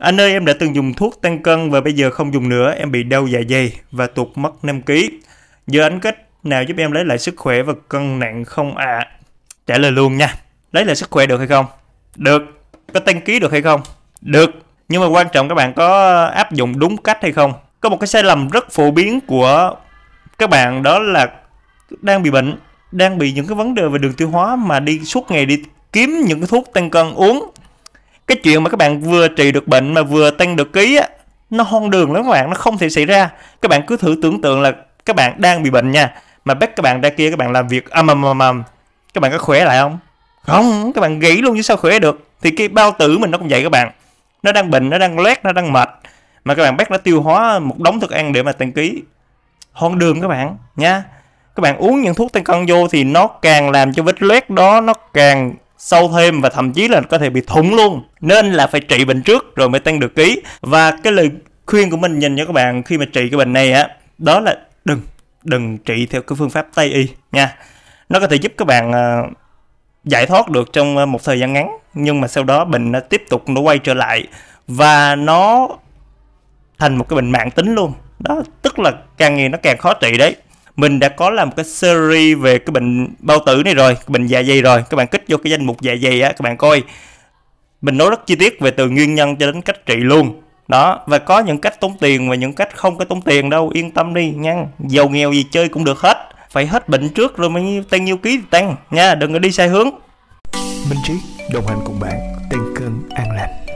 Anh ơi, em đã từng dùng thuốc tăng cân và bây giờ không dùng nữa, em bị đau dạ dày và tụt mất 5 kg. Giờ anh cách nào giúp em lấy lại sức khỏe và cân nặng không ạ? À? Trả lời luôn nha. Lấy lại sức khỏe được hay không? Được. Có tăng ký được hay không? Được. Nhưng mà quan trọng các bạn có áp dụng đúng cách hay không? Có một cái sai lầm rất phổ biến của các bạn đó là đang bị bệnh, đang bị những cái vấn đề về đường tiêu hóa mà đi suốt ngày đi kiếm những cái thuốc tăng cân uống cái chuyện mà các bạn vừa trị được bệnh mà vừa tăng được ký á nó hoang đường lắm các bạn nó không thể xảy ra các bạn cứ thử tưởng tượng là các bạn đang bị bệnh nha mà bắt các bạn ra kia các bạn làm việc âm à, âm âm âm các bạn có khỏe lại không không các bạn nghĩ luôn chứ sao khỏe được thì cái bao tử mình nó cũng vậy các bạn nó đang bệnh nó đang loét nó đang mệt mà các bạn bắt nó tiêu hóa một đống thức ăn để mà tăng ký hoang đường các bạn nha các bạn uống những thuốc tăng cân vô thì nó càng làm cho vết loét đó nó càng sâu thêm và thậm chí là có thể bị thủng luôn nên là phải trị bệnh trước rồi mới tăng được ký và cái lời khuyên của mình dành cho các bạn khi mà trị cái bệnh này á đó là đừng đừng trị theo cái phương pháp tây y nha nó có thể giúp các bạn ờ, giải thoát được trong ờ, một thời gian ngắn nhưng mà sau đó bệnh nó tiếp tục nó quay trở lại và nó thành một cái bệnh mạng tính luôn đó tức là càng ngày nó càng khó trị đấy mình đã có làm cái series về cái bệnh bao tử này rồi bệnh dạ dày rồi các bạn kích vô cái danh mục dạ dày á các bạn coi mình nói rất chi tiết về từ nguyên nhân cho đến cách trị luôn đó và có những cách tốn tiền và những cách không có tốn tiền đâu yên tâm đi nha giàu nghèo gì chơi cũng được hết phải hết bệnh trước rồi mới tăng nhiêu ký thì tăng nha đừng có đi sai hướng minh trí đồng hành cùng bạn tăng cân an lành